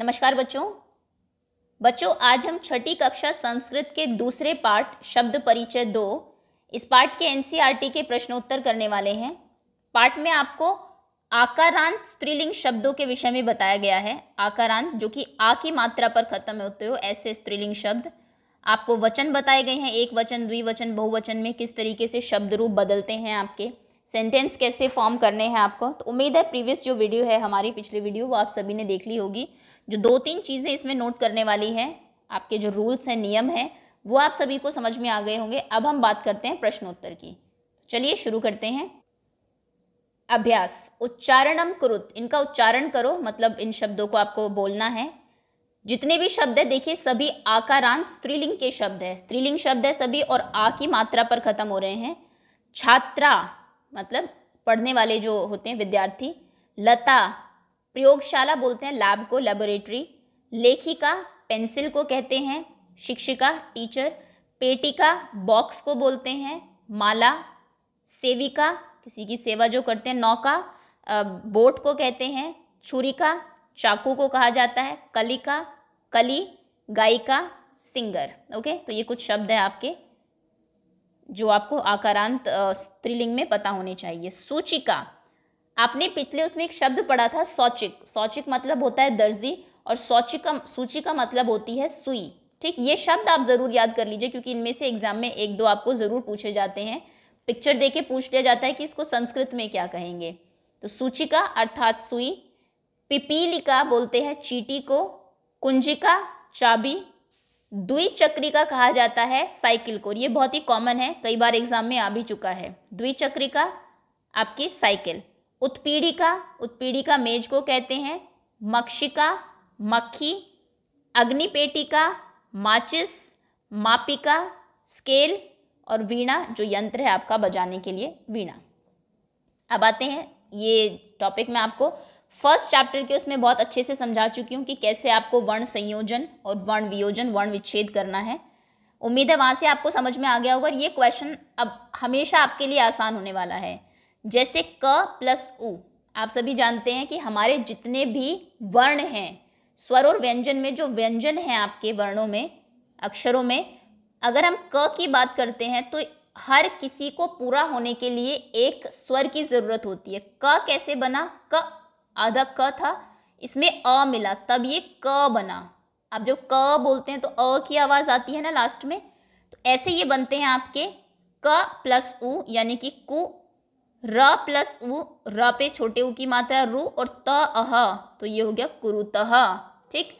नमस्कार बच्चों बच्चों आज हम छठी कक्षा संस्कृत के दूसरे पाठ शब्द परिचय दो इस पाठ के एनसीईआरटी e के प्रश्नोत्तर करने वाले हैं पाठ में आपको आकारांत स्त्रीलिंग शब्दों के विषय में बताया गया है आकारांत जो कि आ की मात्रा पर खत्म होते हो ऐसे स्त्रीलिंग शब्द आपको वचन बताए गए हैं एक वचन द्विवचन बहुवचन में किस तरीके से शब्द रूप बदलते हैं आपके सेंटेंस कैसे फॉर्म करने हैं आपको तो उम्मीद है प्रीवियस जो वीडियो है हमारी पिछली वीडियो वो आप सभी ने देख ली होगी जो दो तीन चीज़ें इसमें नोट करने वाली हैं आपके जो रूल्स हैं नियम हैं वो आप सभी को समझ में आ गए होंगे अब हम बात करते हैं प्रश्नोत्तर की चलिए शुरू करते हैं अभ्यास उच्चारणम कुरुत इनका उच्चारण करो मतलब इन शब्दों को आपको बोलना है जितने भी शब्द है देखिए सभी आकारांत स्त्रीलिंग के शब्द है स्त्रीलिंग शब्द है सभी और आ की मात्रा पर खत्म हो रहे हैं छात्रा मतलब पढ़ने वाले जो होते हैं विद्यार्थी लता प्रयोगशाला बोलते हैं लैब को लेबोरेटरी लेखिका पेंसिल को कहते हैं शिक्षिका टीचर पेटिका बॉक्स को बोलते हैं माला सेविका किसी की सेवा जो करते हैं नौका बोट को कहते हैं छुरिका चाकू को कहा जाता है कलिका कली गायिका सिंगर ओके तो ये कुछ शब्द है आपके जो आपको आकारांत स्त्रीलिंग में पता होने चाहिए सूचिका आपने पिछले उसमें एक शब्द पढ़ा था सौचिक सौचिक मतलब होता है दर्जी और सौचिक का सूची का मतलब होती है सुई ठीक ये शब्द आप ज़रूर याद कर लीजिए क्योंकि इनमें से एग्जाम में एक दो आपको ज़रूर पूछे जाते हैं पिक्चर देके पूछ लिया जाता है कि इसको संस्कृत में क्या कहेंगे तो सूचिका अर्थात सुई पिपीलिका बोलते हैं चीटी को कुंजिका चाबी द्विचक्रिका कहा जाता है साइकिल को ये बहुत ही कॉमन है कई बार एग्जाम में आ भी चुका है द्विचक्रिका आपकी साइकिल उत्पीड़िका उत्पीड़िका मेज को कहते हैं मक्षिका मक्खी अग्निपेटिका माचिस मापिका स्केल और वीणा जो यंत्र है आपका बजाने के लिए वीणा अब आते हैं ये टॉपिक मैं आपको फर्स्ट चैप्टर के उसमें बहुत अच्छे से समझा चुकी हूँ कि कैसे आपको वर्ण संयोजन और वर्ण वियोजन वर्ण विच्छेद करना है उम्मीद है वहाँ से आपको समझ में आ गया होगा ये क्वेश्चन अब हमेशा आपके लिए आसान होने वाला है जैसे क प्लस उ आप सभी जानते हैं कि हमारे जितने भी वर्ण हैं स्वर और व्यंजन में जो व्यंजन हैं आपके वर्णों में अक्षरों में अगर हम क की बात करते हैं तो हर किसी को पूरा होने के लिए एक स्वर की ज़रूरत होती है क कैसे बना क आधा क था इसमें अ मिला तब ये क बना आप जो क बोलते हैं तो अ की आवाज़ आती है ना लास्ट में तो ऐसे ये बनते हैं आपके क प्लस उ यानी कि कु र प्लस उ र पे छोटे ऊ की मात्रा रू और त अह तो ये हो गया कुरुत ठीक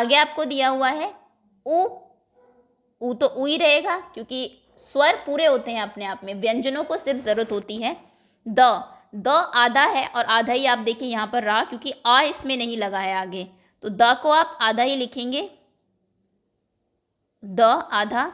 आगे आपको दिया हुआ है उ उ तो उ ही रहेगा क्योंकि स्वर पूरे होते हैं अपने आप में व्यंजनों को सिर्फ ज़रूरत होती है द द आधा है और आधा ही आप देखिए यहाँ पर रहा क्योंकि आ इसमें नहीं लगा है आगे तो द को आप आधा ही लिखेंगे द आधा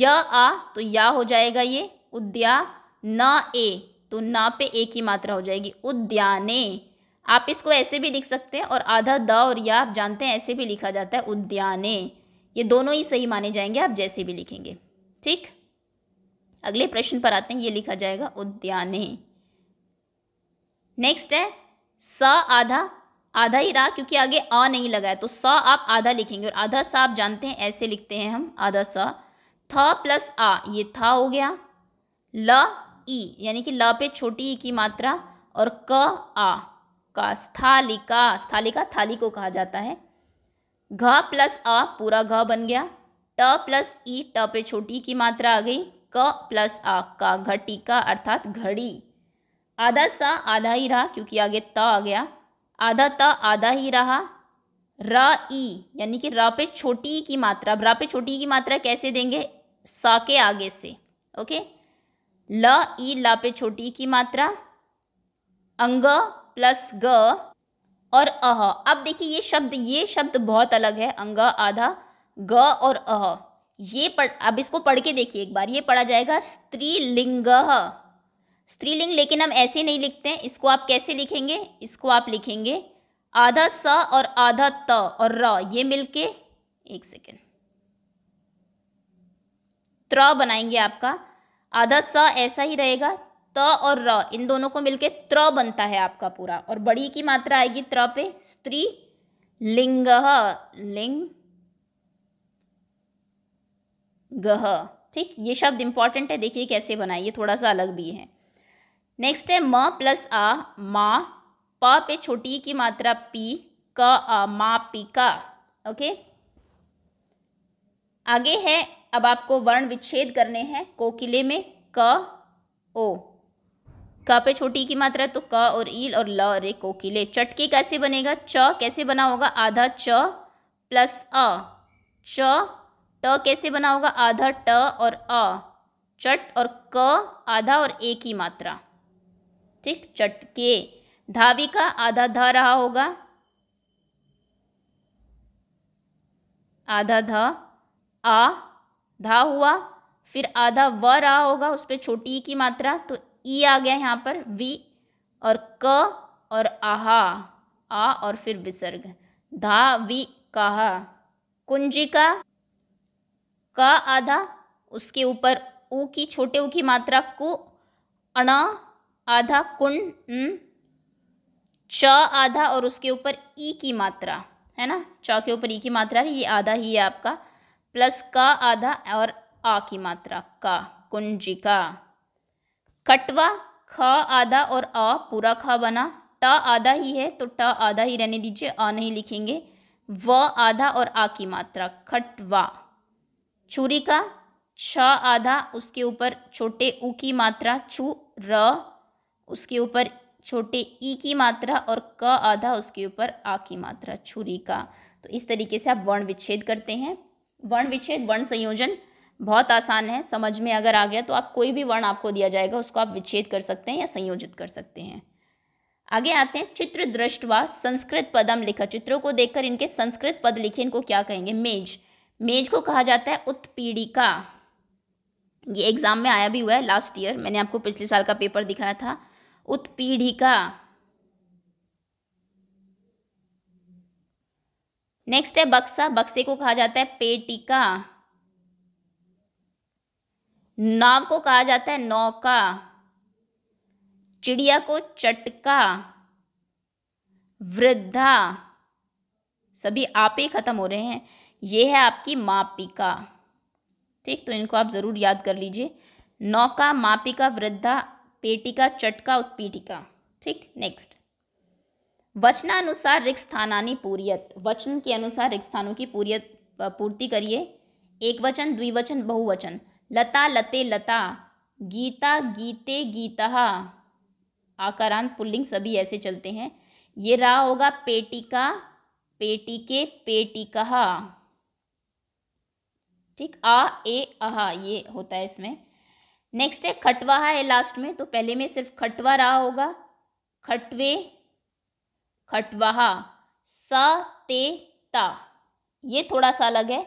य आ तो या हो जाएगा ये उद्या न ए तो न पे एक ही मात्रा हो जाएगी उद्याने आप इसको ऐसे भी लिख सकते हैं और आधा द और या आप जानते हैं ऐसे भी लिखा जाता है उद्याने ये दोनों ही सही माने जाएंगे आप जैसे भी लिखेंगे ठीक अगले प्रश्न पर आते हैं ये लिखा जाएगा उद्याने नेक्स्ट है स आधा आधा ही रहा क्योंकि आगे अ नहीं लगा है तो स आप आधा लिखेंगे और आधा सा आप जानते हैं ऐसे लिखते हैं हम आधा स थ प्लस आ ये था हो गया ल ई यानी कि ल पे छोटी ई की मात्रा और क आ का स्थालिका स्थालिका थाली को कहा जाता है घ प्लस अ पूरा घ बन गया ट प्लस ई ट पे छोटी की मात्रा आ गई क प्लस आ का घटिका अर्थात घड़ी आधा स आधा ही रहा क्योंकि आगे त आ गया आधा त आधा ही रहा र ई यानी कि र पे छोटी की मात्रा र पे छोटी की मात्रा कैसे देंगे सा के आगे से ओके ल ई ल पे छोटी की मात्रा अंग प्लस ग और अह अब देखिए ये शब्द ये शब्द बहुत अलग है अंग आधा ग और अह ये पढ़ अब इसको पढ़ के देखिए एक बार ये पढ़ा जाएगा स्त्रीलिंग स्त्रीलिंग लेकिन हम ऐसे नहीं लिखते हैं इसको आप कैसे लिखेंगे इसको आप लिखेंगे आधा स और आधा त और र ये मिलके एक सेकेंड त्र बनाएंगे आपका आधा स ऐसा ही रहेगा त और र इन दोनों को मिलके त्र बनता है आपका पूरा और बड़ी की मात्रा आएगी त्र पे स्त्री लिंग लिंग गह ठीक ये शब्द इंपॉर्टेंट है देखिए कैसे बना ये थोड़ा सा अलग भी है नेक्स्ट है म प्लस आ मा प पे छोटी की मात्रा पी क आ मा पी का ओके आगे है अब आपको वर्ण विच्छेद करने हैं कोकिले में क ओ क पे छोटी की मात्रा तो क और ईल और ल रे कोकिले चटके कैसे बनेगा च कैसे बना होगा आधा च प्लस अ च ट कैसे बना होगा आधा ट और अ चट और क आधा और ए की मात्रा ठीक चटके धावी का आधा धा रहा होगा आधा धा आ धा हुआ फिर आधा व रहा होगा उस पर छोटी की मात्रा तो ई आ गया यहाँ पर वी और क और आहा आ और फिर विसर्ग धा वी कहा कुंजिका का आधा उसके ऊपर ऊ की छोटे ऊ की मात्रा कु अण आधा कुंड च आधा और उसके ऊपर ई की मात्रा है ना च के ऊपर ई की मात्रा ये आधा ही है आपका प्लस का आधा और आ की मात्रा का कुंजिका खटवा ख आधा और आ पूरा खा बना ट आधा ही है तो ट आधा ही रहने दीजिए आ नहीं लिखेंगे व आधा और आ की मात्रा खटवा छुरी का छ आधा उसके ऊपर छोटे उ की मात्रा छू र उसके ऊपर छोटे ई की मात्रा और क आधा उसके ऊपर आ की मात्रा छुरी का तो इस तरीके से आप वर्ण विच्छेद करते हैं वर्ण विच्छेद वर्ण संयोजन बहुत आसान है समझ में अगर आ गया तो आप कोई भी वर्ण आपको दिया जाएगा उसको आप विच्छेद कर सकते हैं या संयोजित कर सकते हैं आगे आते हैं चित्र दृष्ट संस्कृत पदम लिखा चित्रों को देखकर इनके संस्कृत पद लिखे इनको क्या कहेंगे मेज मेज को कहा जाता है उत्पीड़िका ये एग्जाम में आया भी हुआ है लास्ट ईयर मैंने आपको पिछले साल का पेपर दिखाया था उत्पीड़िका नेक्स्ट है बक्सा बक्से को कहा जाता है पेटिका नाव को कहा जाता है नौका चिड़िया को चटका वृद्धा सभी आप ही खत्म हो रहे हैं ये है आपकी मापिका ठीक तो इनको आप ज़रूर याद कर लीजिए नौका मापिका वृद्धा पेटिका चटका उत्पीटिका ठीक नेक्स्ट वचनानुसार रिक्त स्थानानी पूरीयत वचन के अनुसार रिक्त स्थानों की पूरीयत पूर्ति करिए एक वचन द्विवचन बहुवचन लता लते लता गीता गीते गीता आकारांत पुल्लिंग सभी ऐसे चलते हैं ये रा होगा पेटिका पेटिके पेटिका ठीक आ ए आ ये होता है इसमें नेक्स्ट है खटवाहा है लास्ट में तो पहले में सिर्फ खटवा रहा होगा खटवे खटवाहा सा ते ता ये थोड़ा सा अलग है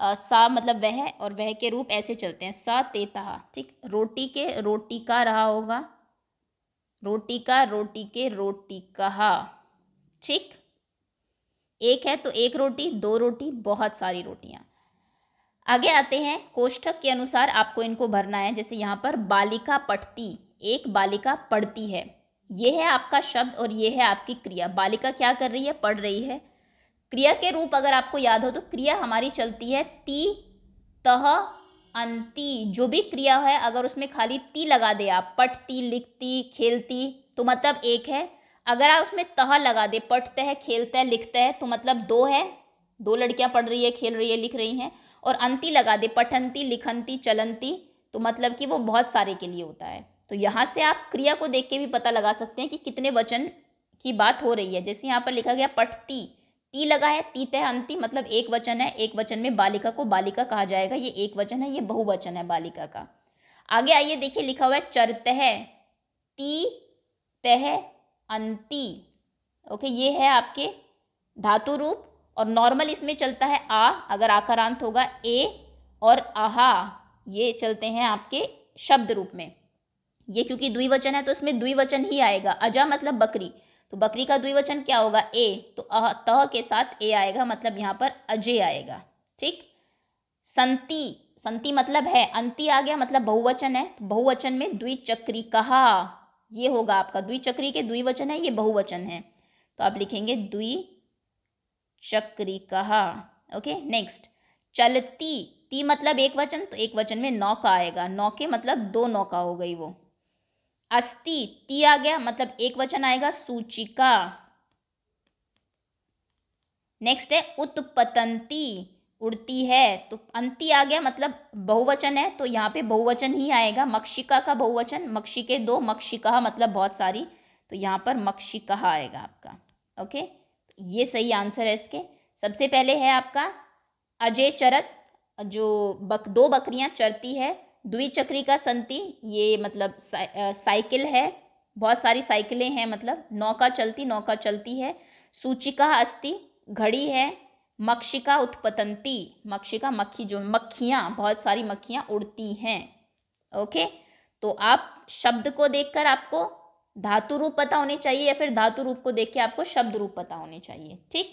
आ, सा मतलब वह और वह के रूप ऐसे चलते हैं सा ते तहा ठीक रोटी के रोटी का रहा होगा रोटी का रोटी के रोटी कहा ठीक एक है तो एक रोटी दो रोटी बहुत सारी रोटियां आगे आते हैं कोष्ठक के अनुसार आपको इनको भरना है जैसे यहाँ पर बालिका पढ़ती एक बालिका पढ़ती है ये है आपका शब्द और ये है आपकी क्रिया बालिका क्या कर रही है पढ़ रही है क्रिया के रूप अगर आपको याद हो तो क्रिया हमारी चलती है ती तह अंति जो भी क्रिया है अगर उसमें खाली ती लगा दे आप पढ़ती लिखती खेलती तो मतलब एक है अगर आप उसमें तह लगा दे पढ़ते हैं खेलते हैं लिखते हैं तो मतलब दो है दो लड़कियां पढ़ रही है खेल रही है लिख रही हैं और अंति लगा दे पठंती लिखंती चलंती तो मतलब कि वो बहुत सारे के लिए होता है तो यहाँ से आप क्रिया को देख के भी पता लगा सकते हैं कि कितने वचन की बात हो रही है जैसे यहाँ पर लिखा गया पठती ती लगा है तीत है अंति मतलब एक वचन है एक वचन में बालिका को बालिका कहा जाएगा ये एक वचन है ये बहुवचन है बालिका का आगे आइए देखिए लिखा हुआ है चरत है ती तह अंति ओके ये है आपके धातु रूप और नॉर्मल इसमें चलता है आ अगर आकारांत होगा ए और आहा ये चलते हैं आपके शब्द रूप में ये क्योंकि द्विवचन है तो इसमें द्विवचन ही आएगा अजा मतलब बकरी तो बकरी का द्विवचन क्या होगा ए तो अह तह के साथ ए आएगा मतलब यहाँ पर अजय आएगा ठीक संति संति मतलब है अंति आ गया मतलब बहुवचन है तो बहुवचन में द्विचक्री कहा ये होगा आपका द्विचक्री के द्विवचन है ये बहुवचन है तो आप लिखेंगे द्विचक्री कहा ओके नेक्स्ट चलती ती मतलब एक वचन तो एक वचन में नौका आएगा नौके मतलब दो नौका हो गई वो अस्ति ती आ गया मतलब एक वचन आएगा सूचिका नेक्स्ट है उत्पतंती उड़ती है तो अंति आ गया मतलब बहुवचन है तो यहाँ पे बहुवचन ही आएगा मक्षिका का बहुवचन मक्षिके दो मक्षिका मतलब बहुत सारी तो यहाँ पर मक्षिका आएगा आपका ओके तो ये सही आंसर है इसके सबसे पहले है आपका अजय चरत जो बक दो बकरियाँ चरती है द्विचक्रिका संति ये मतलब साइकिल है बहुत सारी साइकिलें हैं मतलब नौका चलती नौका चलती है सूचिका अस्थि घड़ी है मक्षिका उत्पतंती मक्षिका मक्खी जो मक्खियाँ बहुत सारी मक्खियाँ उड़ती हैं ओके तो आप शब्द को देखकर आपको धातु रूप पता होने चाहिए या फिर धातु रूप को देख के आपको शब्द रूप पता होने चाहिए ठीक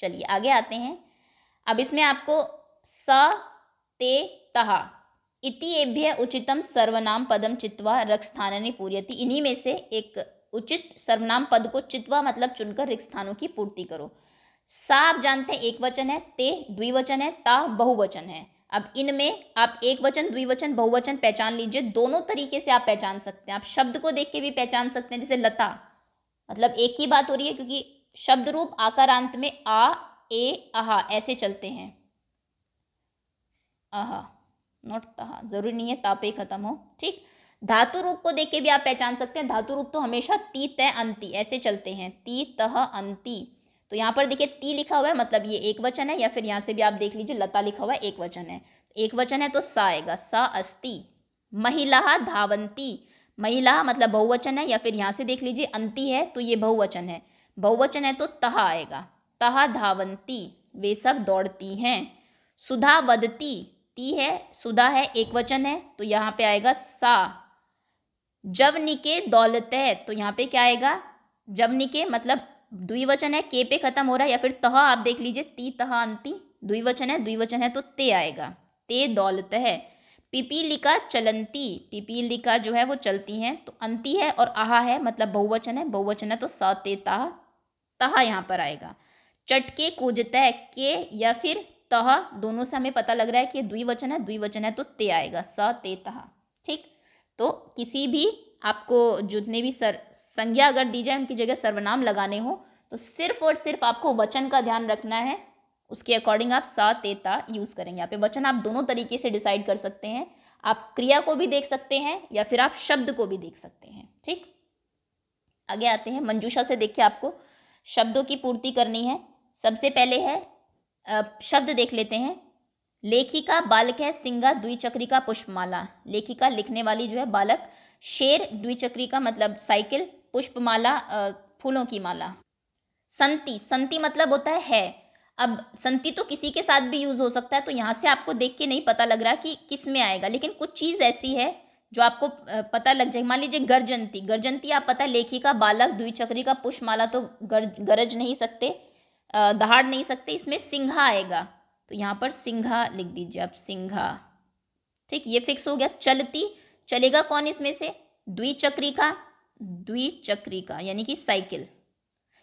चलिए आगे आते हैं अब इसमें आपको स ते तहा इतिभ्य उचितम सर्वनाम पदम चित्वा रक्स स्थानने पूर्यति इन्हीं में से एक उचित सर्वनाम पद को चित्वा मतलब चुनकर रिक्त स्थानों की पूर्ति करो सा आप जानते हैं एक वचन है ते द्विवचन है ता बहुवचन है अब इनमें आप एक वचन द्विवचन बहुवचन पहचान लीजिए दोनों तरीके से आप पहचान सकते हैं आप शब्द को देख के भी पहचान सकते हैं जैसे लता मतलब एक ही बात हो रही है क्योंकि शब्द रूप आकारांत में आ ए आहा ऐसे चलते हैं आहा नोट कहा जरूरी नहीं है तापे खत्म हो ठीक धातु रूप को देख के भी आप पहचान सकते हैं धातु रूप तो हमेशा ती तय अंति ऐसे चलते हैं ती तह अंति तो यहाँ पर देखिए ती लिखा हुआ है मतलब ये एक वचन है या फिर यहाँ से भी आप देख लीजिए लता लिखा हुआ है एक वचन है एक वचन है तो सा आएगा सा अस्ति महिला धावंती महिला मतलब बहुवचन है या फिर यहाँ से देख लीजिए अंति है तो ये बहुवचन है बहुवचन है तो तह आएगा तह धावंती वे सब दौड़ती हैं सुधा वदती ती है सुधा है एक वचन है तो यहाँ पे आएगा सा जब निके दौलत है तो यहाँ पे क्या आएगा जब निके मतलब द्विवचन है के पे खत्म हो रहा है या फिर तह आप देख लीजिए ती तह अंति द्विवचन है द्विवचन है तो ते आएगा ते दौलत है पिपीलिका चलंती पिपीलिका जो है वो चलती हैं तो अंति है और आहा है मतलब बहुवचन है बहुवचन है तो स ते ताह तहा यहाँ पर आएगा चटके कूजत है के या फिर तह दोनों से हमें पता लग रहा है कि द्विवचन है द्विवचन है तो ते आएगा स ते तह ठीक तो किसी भी आपको जितने भी सर संज्ञा अगर दी जाए उनकी जगह सर्वनाम लगाने हो तो सिर्फ और सिर्फ आपको वचन का ध्यान रखना है उसके अकॉर्डिंग आप सा तेता यूज़ करेंगे यहाँ पे वचन आप दोनों तरीके से डिसाइड कर सकते हैं आप क्रिया को भी देख सकते हैं या फिर आप शब्द को भी देख सकते हैं ठीक आगे आते हैं मंजूषा से देखिए आपको शब्दों की पूर्ति करनी है सबसे पहले है शब्द देख लेते हैं लेखिका बालक है सिंगा द्विचक्री का पुष्पमाला लेखिका लिखने वाली जो है बालक शेर द्विचक्री का मतलब साइकिल पुष्पमाला फूलों की माला संति संति मतलब होता है, है अब संति तो किसी के साथ भी यूज़ हो सकता है तो यहाँ से आपको देख के नहीं पता लग रहा कि किस में आएगा लेकिन कुछ चीज़ ऐसी है जो आपको पता लग जाए मान लीजिए गर्जंती गर्जंती आप पता लेखिका बालक द्विचक्री का पुष्पमाला तो गर गरज नहीं सकते दहाड़ नहीं सकते इसमें सिंघा आएगा तो यहाँ पर सिंघा लिख दीजिए आप सिंघा ठीक ये फिक्स हो गया चलती चलेगा कौन इसमें से द्विचक्रिका द्विचक्रिका यानी कि साइकिल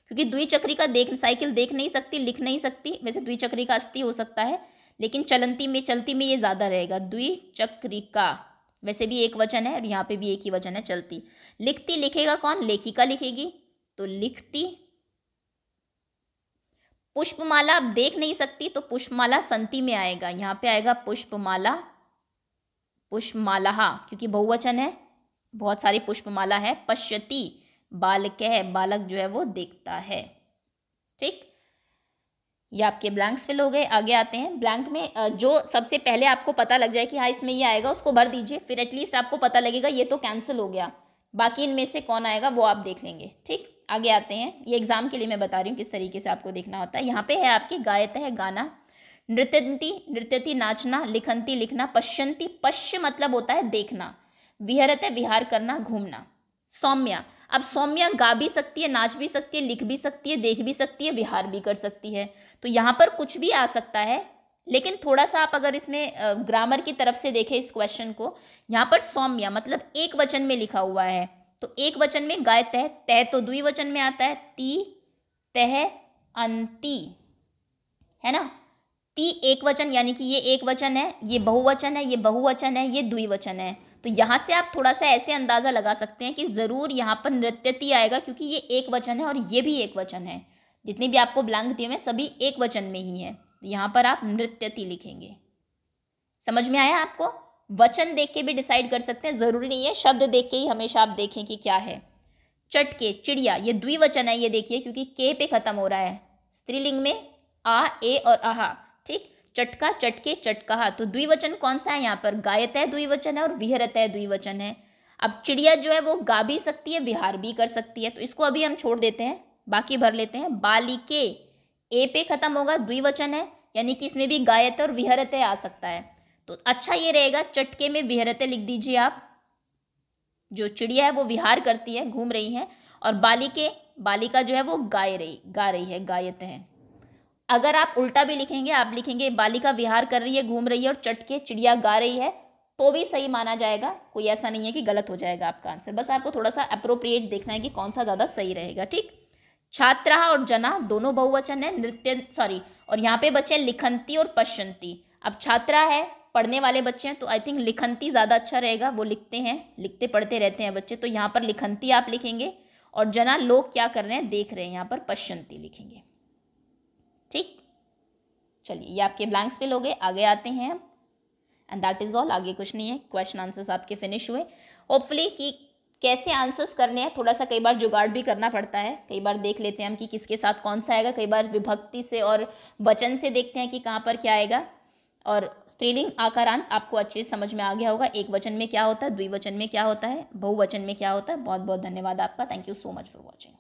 क्योंकि द्विचक्रिका देख साइकिल देख नहीं सकती लिख नहीं सकती वैसे द्विचक्रिका अस्थि हो सकता है लेकिन चलंती में चलती में ये ज़्यादा रहेगा द्विचक्रिका वैसे भी एक वचन है और यहाँ पे भी एक ही वचन है चलती लिखती लिखेगा कौन लेखिका लिखेगी तो लिखती पुष्पमाला आप देख नहीं सकती तो पुष्पमाला संति में आएगा यहाँ पे आएगा पुष्पमाला पुष्पमाला क्योंकि बहुवचन है बहुत सारी पुष्पमाला है पश्यति बालक है बालक जो है वो देखता है ठीक ये आपके ब्लैंक्स फिल हो गए आगे आते हैं ब्लैंक में जो सबसे पहले आपको पता लग जाए कि हाँ इसमें ये आएगा उसको भर दीजिए फिर एटलीस्ट आपको पता लगेगा ये तो कैंसिल हो गया बाकी इनमें से कौन आएगा वो आप देख लेंगे ठीक आगे आते हैं ये एग्ज़ाम के लिए मैं बता रही हूँ किस तरीके से आपको देखना होता है यहाँ पे है आपकी गायत है गाना नृत्यंती नृत्यती नाचना लिखंती लिखना पश्यंती पश्य मतलब होता है देखना विहरत है विहार करना घूमना सौम्या अब सौम्या गा भी सकती है नाच भी सकती है लिख भी सकती है देख भी सकती है विहार भी कर सकती है तो यहाँ पर कुछ भी आ सकता है लेकिन थोड़ा सा आप अगर इसमें ग्रामर की तरफ से देखें इस क्वेश्चन को यहाँ पर सौम्या मतलब एक वचन में लिखा हुआ है तो एक वचन में गाय तह तह तो द्विवचन में आता है ती तह अंति है ना ती एक वचन यानी कि ये एक वचन है ये बहुवचन है ये बहुवचन है ये द्विवचन है तो यहाँ से आप थोड़ा सा ऐसे अंदाज़ा लगा सकते हैं कि ज़रूर यहाँ पर नृत्यति आएगा क्योंकि ये एक वचन है और ये भी एक वचन है जितने भी आपको ब्लैंक दिए हुए सभी एक वचन में ही है तो यहाँ पर आप नृत्यति लिखेंगे समझ में आया आपको वचन देख के भी डिसाइड कर सकते हैं ज़रूरी नहीं है शब्द देख के ही हमेशा आप देखें कि क्या है चटके चिड़िया ये द्विवचन है ये देखिए क्योंकि के पे ख़त्म हो रहा है स्त्रीलिंग में आ ए और आहा ठीक चटका चटके चटका तो द्विवचन कौन सा है यहाँ पर गायत है द्विवचन है और विहरत है द्विवचन है अब चिड़िया जो है वो गा भी सकती है विहार भी कर सकती है तो इसको अभी हम छोड़ देते हैं बाकी भर लेते हैं बालिके ए पे खत्म होगा द्विवचन है यानी कि इसमें भी गायत और विहरत आ सकता है तो अच्छा ये रहेगा चटके में विहरते लिख दीजिए आप जो चिड़िया है वो विहार करती है घूम रही है और बालिके बालिका जो है वो गाय रही गा रही है गायत है अगर आप उल्टा भी लिखेंगे आप लिखेंगे बालिका विहार कर रही है घूम रही है और चटके चिड़िया गा रही है तो भी सही माना जाएगा कोई ऐसा नहीं है कि गलत हो जाएगा आपका आंसर बस आपको थोड़ा सा अप्रोप्रिएट देखना है कि कौन सा ज़्यादा सही रहेगा ठीक छात्रा और जना दोनों बहुवचन है नृत्य सॉरी और यहाँ पे बच्चे लिखंती और पश्चंती अब छात्रा है पढ़ने वाले बच्चे हैं तो आई थिंक लिखंती ज़्यादा अच्छा रहेगा वो लिखते हैं लिखते पढ़ते रहते हैं बच्चे तो यहाँ पर लिखंती आप लिखेंगे और जना लोग क्या कर रहे हैं देख रहे हैं यहाँ पर पश्चंती लिखेंगे ठीक चलिए ये आपके ब्लैंक्स पे लोगे आगे आते हैं एंड दैट इज़ ऑल आगे कुछ नहीं है क्वेश्चन आंसर्स आपके फिनिश हुए होपफुली कि कैसे आंसर्स करने हैं थोड़ा सा कई बार जुगाड़ भी करना पड़ता है कई बार देख लेते हैं हम कि किसके साथ कौन सा आएगा कई बार विभक्ति से और वचन से देखते हैं कि कहाँ पर क्या आएगा और स्त्रीलिंग आकारांत आपको अच्छे से समझ में आ गया होगा एक वचन में क्या होता है द्विवचन में क्या होता है बहुवचन में क्या होता है बहुत बहुत धन्यवाद आपका thank you so much for watching